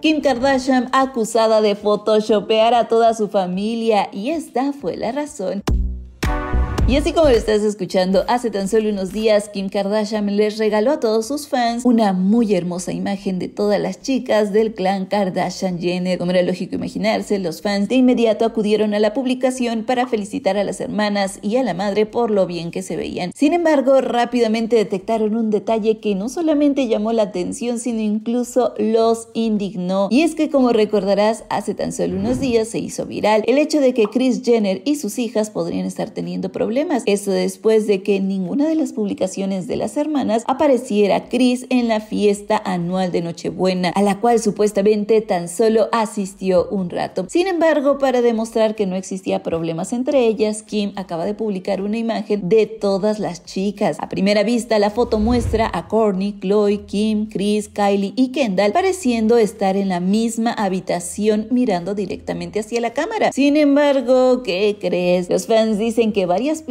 Kim Kardashian acusada de photoshopear a toda su familia y esta fue la razón. Y así como lo estás escuchando, hace tan solo unos días Kim Kardashian les regaló a todos sus fans una muy hermosa imagen de todas las chicas del clan Kardashian Jenner. Como era lógico imaginarse, los fans de inmediato acudieron a la publicación para felicitar a las hermanas y a la madre por lo bien que se veían. Sin embargo, rápidamente detectaron un detalle que no solamente llamó la atención, sino incluso los indignó. Y es que como recordarás, hace tan solo unos días se hizo viral el hecho de que Kris Jenner y sus hijas podrían estar teniendo problemas eso después de que ninguna de las publicaciones de las hermanas apareciera Chris en la fiesta anual de Nochebuena, a la cual supuestamente tan solo asistió un rato. Sin embargo, para demostrar que no existía problemas entre ellas, Kim acaba de publicar una imagen de todas las chicas. A primera vista, la foto muestra a Courtney, Chloe, Kim, Chris, Kylie y Kendall pareciendo estar en la misma habitación mirando directamente hacia la cámara. Sin embargo, ¿qué crees? Los fans dicen que varias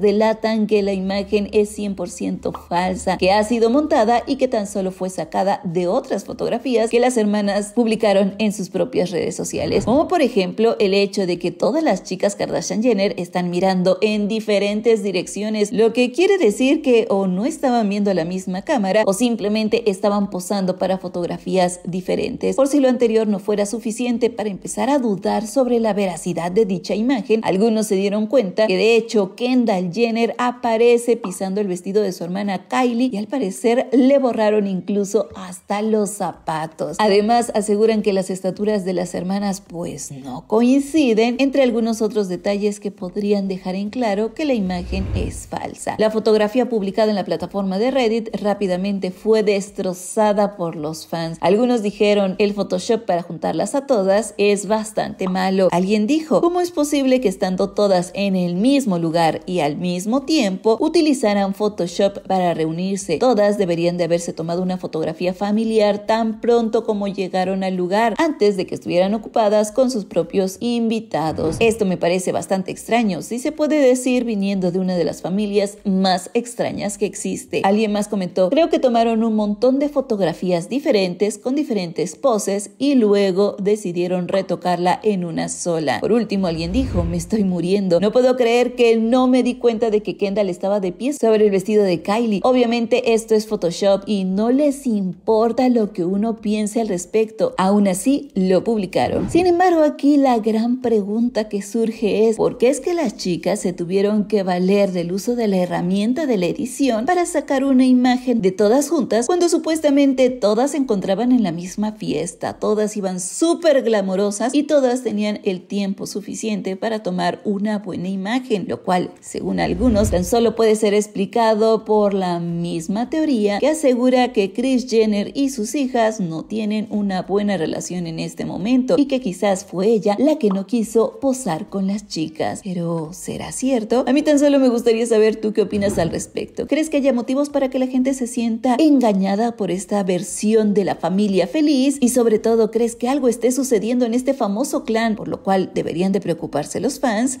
delatan que la imagen es 100% falsa, que ha sido montada y que tan solo fue sacada de otras fotografías que las hermanas publicaron en sus propias redes sociales, como por ejemplo el hecho de que todas las chicas Kardashian Jenner están mirando en diferentes direcciones, lo que quiere decir que o no estaban viendo la misma cámara o simplemente estaban posando para fotografías diferentes. Por si lo anterior no fuera suficiente para empezar a dudar sobre la veracidad de dicha imagen, algunos se dieron cuenta que de hecho que Kendall Jenner aparece pisando el vestido de su hermana Kylie y al parecer le borraron incluso hasta los zapatos. Además, aseguran que las estaturas de las hermanas pues no coinciden, entre algunos otros detalles que podrían dejar en claro que la imagen es falsa. La fotografía publicada en la plataforma de Reddit rápidamente fue destrozada por los fans. Algunos dijeron, el Photoshop para juntarlas a todas es bastante malo. Alguien dijo, ¿cómo es posible que estando todas en el mismo lugar y al mismo tiempo utilizaran Photoshop para reunirse. Todas deberían de haberse tomado una fotografía familiar tan pronto como llegaron al lugar, antes de que estuvieran ocupadas con sus propios invitados. Esto me parece bastante extraño, si se puede decir, viniendo de una de las familias más extrañas que existe. Alguien más comentó, creo que tomaron un montón de fotografías diferentes con diferentes poses y luego decidieron retocarla en una sola. Por último, alguien dijo, me estoy muriendo, no puedo creer que no no me di cuenta de que Kendall estaba de pie sobre el vestido de Kylie. Obviamente esto es Photoshop y no les importa lo que uno piense al respecto. Aún así, lo publicaron. Sin embargo, aquí la gran pregunta que surge es ¿por qué es que las chicas se tuvieron que valer del uso de la herramienta de la edición para sacar una imagen de todas juntas cuando supuestamente todas se encontraban en la misma fiesta, todas iban súper glamorosas y todas tenían el tiempo suficiente para tomar una buena imagen, lo cual según algunos, tan solo puede ser explicado por la misma teoría que asegura que Kris Jenner y sus hijas no tienen una buena relación en este momento y que quizás fue ella la que no quiso posar con las chicas. Pero, ¿será cierto? A mí tan solo me gustaría saber tú qué opinas al respecto. ¿Crees que haya motivos para que la gente se sienta engañada por esta versión de la familia feliz? Y sobre todo, ¿crees que algo esté sucediendo en este famoso clan por lo cual deberían de preocuparse los fans?